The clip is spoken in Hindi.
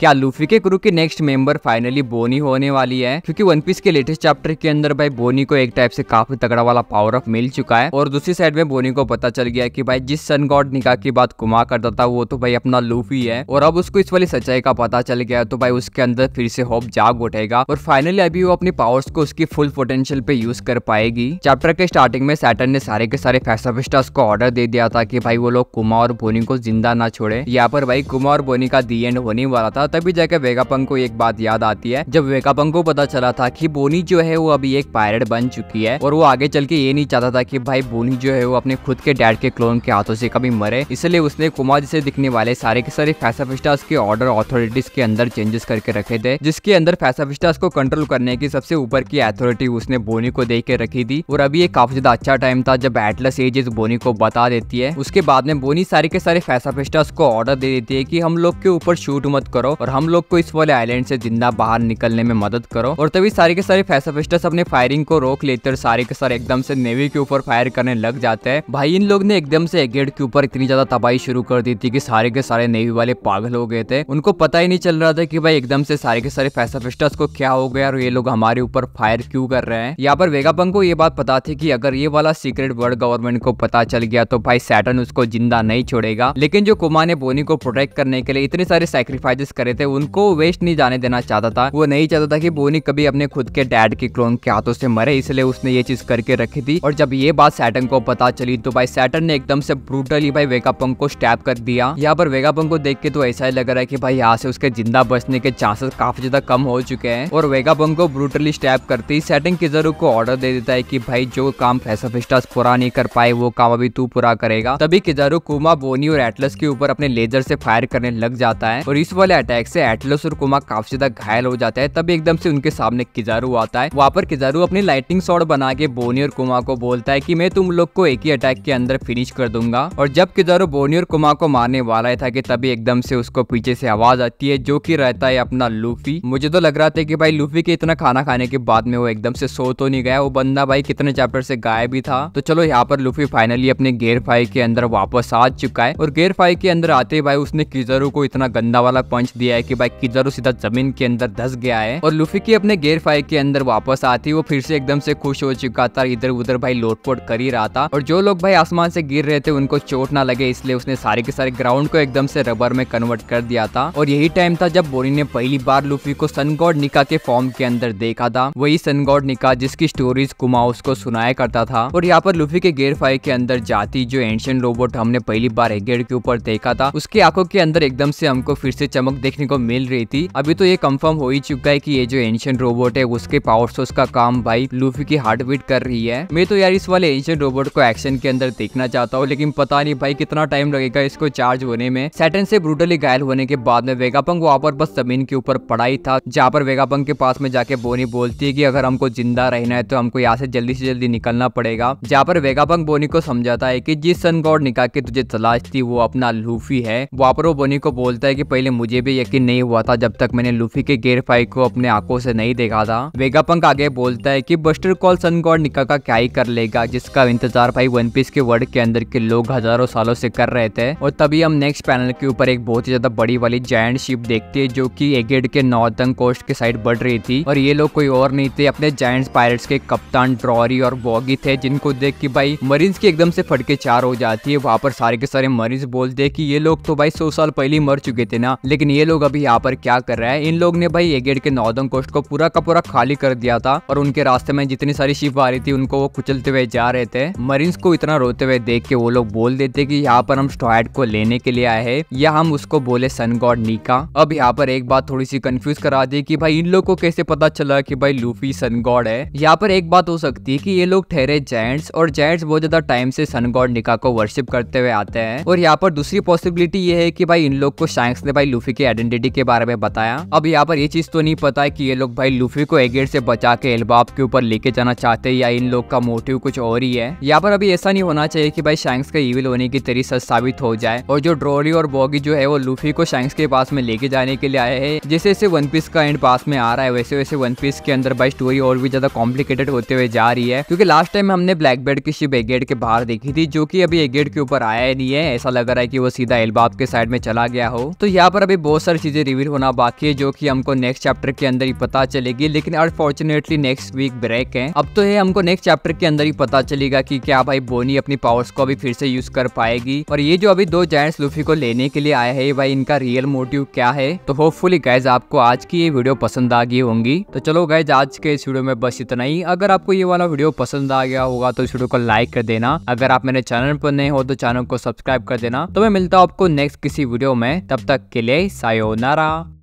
क्या लूफी के क्रू की नेक्स्ट मेंबर फाइनली बोनी होने वाली है क्योंकि वन पीस के लेटेस्ट चैप्टर के अंदर भाई बोनी को एक टाइप से काफी तगड़ा वाला पावर ऑफ मिल चुका है और दूसरी साइड में बोनी को पता चल गया कि भाई जिस सन गॉड निकाह की बात कुमा करता था वो तो भाई अपना लूफी है और अब उसको इस वाली सच्चाई का पता चल गया तो भाई उसके अंदर फिर से होप जाग उठेगा और फाइनली अभी वो अपनी पावर्स को उसकी फुल पोटेंशियल पे यूज कर पाएगी चैप्टर के स्टार्टिंग में सैटन ने सारे के सारे फैसाफिस्टास को ऑर्डर दे दिया था कि भाई वो लोग कुमा और बोनी को जिंदा ना छोड़े यहाँ पर भाई कुमा और बोनी का दी एंड होने वाला था तभी जाकर वेगापंग को एक बात याद आती है जब वेगापंग को पता चला था कि बोनी जो है वो अभी एक पायलट बन चुकी है और वो आगे चल के ये नहीं चाहता था कि भाई बोनी जो है वो अपने खुद के डैड के क्लोन के हाथों से कभी मरे इसलिए उसने कुमार जिसे दिखने वाले सारे के सारे फैसाफिस्टास के ऑर्डर अथॉरिटीज के अंदर चेंजेस करके रखे थे जिसके अंदर फैसाफिस्टास को कंट्रोल करने की सबसे ऊपर की अथॉरिटी उसने बोनी को दे के रखी थी और अभी ये काफी ज्यादा अच्छा टाइम था जब एटलस एजेस बोनी को बता देती है उसके बाद में बोनी सारे के सारे फैसाफिस्टास को ऑर्डर दे देती है की हम लोग के ऊपर शूट मत करो और हम लोग को इस वाले आइलैंड से जिंदा बाहर निकलने में मदद करो और तभी सारे के सारे फैसाफिस्टर्स अपने फायरिंग को रोक लेते और सारे के सारे एकदम से नेवी के ऊपर फायर करने लग जाते हैं भाई इन लोग ने एकदम से एगेट के ऊपर इतनी ज्यादा तबाही शुरू कर दी थी की सारे के सारे नेवी वाले पागल हो गए थे उनको पता ही नहीं चल रहा था की भाई एकदम से सारे के सारे फैसाफिस्टर्स को क्या हो गया और ये लोग हमारे ऊपर फायर क्यूँ कर रहे हैं यहाँ पर वेगा को ये बात पता थी की अगर ये वाला सीक्रेट वर्ल्ड गवर्नमेंट को पता चल गया तो भाई सैटन उसको जिंदा नहीं छोड़ेगा लेकिन जो कुमा ने बोनी को प्रोटेक्ट करने के लिए इतने सारे सैक्रीफाइस करे रहे थे उनको वेस्ट नहीं जाने देना चाहता था वो नहीं चाहता था कि बोनी कभी अपने खुद के डैड के क्लोन के हाथों से मरे इसलिए उसने ये चीज करके रखी थी और जब ये बात सैटन को पता चली तो भाई सैटन ने एकदम से ब्रूटली भाई वेगापंग को स्टैप कर दिया यहाँ पर वेगापंग को देख के तो ऐसा ही लग रहा है की भाई यहाँ से उसके जिंदा बचने के चांसेस काफी ज्यादा कम हो चुके हैं और वेगापंग को ब्रूटली स्टैप करते ही सैटन जरूर को ऑर्डर दे देता है की भाई जो काम फैसाफिस्टास पूरा नहीं कर पाए वो काम अभी तू पूरा करेगा तभी किजारू कुमा बोनी और एटलस के ऊपर अपने लेजर से फायर करने लग जाता है और इस वाले अटैक अटैक से एटलस और कुमा काफी ज्यादा घायल हो जाता है तभी एकदम से उनके सामने किजारू आता है वहाँ पर किजारू अपनी लाइटिंग शॉट बना के बोनी और कुमा को बोलता है की मैं तुम लोग को एक ही अटैक के अंदर फिनिश कर दूंगा और जब किजारू बोनी और कुमा को मारने वाला था की तभी एकदम से उसको पीछे से आवाज आती है जो की रहता है अपना लूफी मुझे तो लग रहा था की भाई लूफी के इतना खाना खाने के बाद में वो एकदम से सो तो नहीं गया वो बंदा भाई कितने चैप्टर से गायब भी था तो चलो यहाँ पर लूफी फाइनली अपने गेयर फाई के अंदर वापस आ चुका है और गेयर फाई के अंदर आते भाई उसने किजारू को इतना गंदा वाला पंच दिया दिया है कि भाई किधर सीधा जमीन के अंदर धस गया है और लुफी की अपने गेयर फाइव के अंदर वापस आती वो फिर से एकदम से खुश हो चुका था इधर उधर भाई लोटपोट कर ही रहा था और जो लोग भाई आसमान से गिर रहे थे उनको चोट ना लगे इसलिए उसने सारे के सारे ग्राउंड को एकदम से रबर में कन्वर्ट कर दिया था और यही टाइम था जब बोरी ने पहली बार लुफी को सन गॉड निका के फॉर्म के अंदर देखा था वही सन गॉड निका जिसकी स्टोरीज कुमाउस को सुनाया करता था और यहाँ पर लुफी के गेयर फाइव के अंदर जाती जो एंशियन रोबोट हमने पहली बार एगेड के ऊपर देखा था उसकी आंखों के अंदर एकदम से हमको फिर से चमक देखने को मिल रही थी अभी तो ये कंफर्म हो ही चुका है कि ये जो एंशियंट रोबोट है उसके पावर सोर्स का काम भाई लूफी की हार्ट बीट कर रही है मैं तो यार इस वाले एंशियंट रोबोट को एक्शन के अंदर देखना चाहता हूँ लेकिन पता नहीं भाई कितना टाइम लगेगा इसको चार्ज होने में सैटन से ब्रूटली घायल होने के बाद में वेगापंग वहाँ पर बस जमीन के ऊपर पड़ा ही था जहाँ पर वेगापंग के पास में जाके बोनी बोलती है की अगर हमको जिंदा रहना है तो हमको यहाँ से जल्दी से जल्दी निकलना पड़ेगा जहाँ पर वेगापंग बोनी को समझाता है की जिस सन गॉड निकाह के तुझे तलाश थी वो अपना लूफी है वहाँ पर वो बोनी को बोलता है की पहले मुझे भी यकीन नहीं हुआ था जब तक मैंने लूफी के गेयर फाइट को अपने आंखों से नहीं देखा था वेगापंक आगे बोलता है कि बस्टर कॉल सन गॉड निका का क्या ही कर लेगा जिसका इंतजार भाई वन पीस के वर्ल्ड के अंदर के लोग हजारों सालों से कर रहे थे और तभी हम नेक्स्ट पैनल के ऊपर एक बहुत ही ज्यादा बड़ी वाली जायंट शिप देखते है जो की एगेड के नॉर्थन कोस्ट के साइड बढ़ रही थी और ये लोग कोई और नहीं थे अपने जायंट पायलट्स के कप्तान ड्रॉरी और बॉगी थे जिनको देख के भाई मरीज की एकदम से फटके चार हो जाती है वहाँ पर सारे के सारे मरीज बोलते है की ये लोग तो भाई सौ साल पहले मर चुके थे ना लेकिन ये लोग अभी यहाँ पर क्या कर रहे हैं इन लोग ने भाई एगेड के नॉर्दर्न कोस्ट को पूरा का पूरा खाली कर दिया था और उनके रास्ते में जितनी सारी शिप आ रही थी उनको वो कुचलते हुए जा रहे थे मरीन्स को इतना रोते हुए देख के वो लोग बोल देते की यहाँ पर हम स्टॉयड को लेने के लिए आए है या हम उसको बोले सन गॉड नीका अब यहाँ पर एक बात थोड़ी सी कंफ्यूज करा दी की भाई इन लोग को कैसे पता चला की भाई लूफी सन गॉड है यहाँ पर एक बात हो सकती है की ये लोग ठहरे जैंट्स और जैंट्स बहुत ज्यादा टाइम से सन गॉड निका को वर्शिप करते हुए आते हैं और यहाँ पर दूसरी पॉसिबिलिटी ये है की भाई इन लोग को शांक्स ने भाई लूफी के आइडेंटिटी के बारे में बताया अब यहाँ पर ये चीज तो नहीं पता है कि ये लोग भाई लूफी को एगेट से बचा के एलबाब के ऊपर लेके जाना चाहते हैं या इन लोग का मोटिव कुछ और ही है यहाँ पर अभी ऐसा नहीं होना चाहिए कि भाई शैंक्स का इविल होने की तरी सच साबित हो जाए और जो ड्रोरी और बॉगी जो है वो लूफी को शैंक्स के पास में लेके जाने के लिए आए है जैसे जैसे वन पीस का एंड पास में आ रहा है वैसे वैसे वन पीस के अंदर भाई स्टोरी और भी ज्यादा कॉम्प्लिकेटेड होते हुए जा रही है क्योंकि लास्ट टाइम हमने ब्लैक बेड की शिप एगेट के बाहर देखी थी जो की अभी एगेट के ऊपर आया नहीं है ऐसा लग रहा है की वो सीधा एलबाब के साइड में चला गया हो तो यहाँ पर अभी बहुत सारी चीज़ें रिवील होना बाकी है जो कि हमको नेक्स्ट चैप्टर के अंदर ही पता चलेगी लेकिन अनफॉर्चुनेटली नेक्स्ट वीक ब्रेक है अब तो ये हमको नेक्स्ट चैप्टर के अंदर ही पता चलेगा कि क्या भाई बोनी अपनी पावर्स को अभी फिर से यूज कर पाएगी और ये जो अभी दो जैंट्स लूफी को लेने के लिए आया है भाई इनका रियल मोटिव क्या है तो होपफुली गाइज आपको आज की ये वीडियो पसंद आ गई होंगी तो चलो गाइज आज के इस वीडियो में बस इतना ही अगर आपको ये वाला वीडियो पसंद आ गया होगा तो इस वीडियो को लाइक कर देना अगर आप मेरे चैनल पर नए हो तो चैनल को सब्सक्राइब कर देना तो मैं मिलता हूँ आपको नेक्स्ट किसी वीडियो में तब तक के लिए साय Sayonara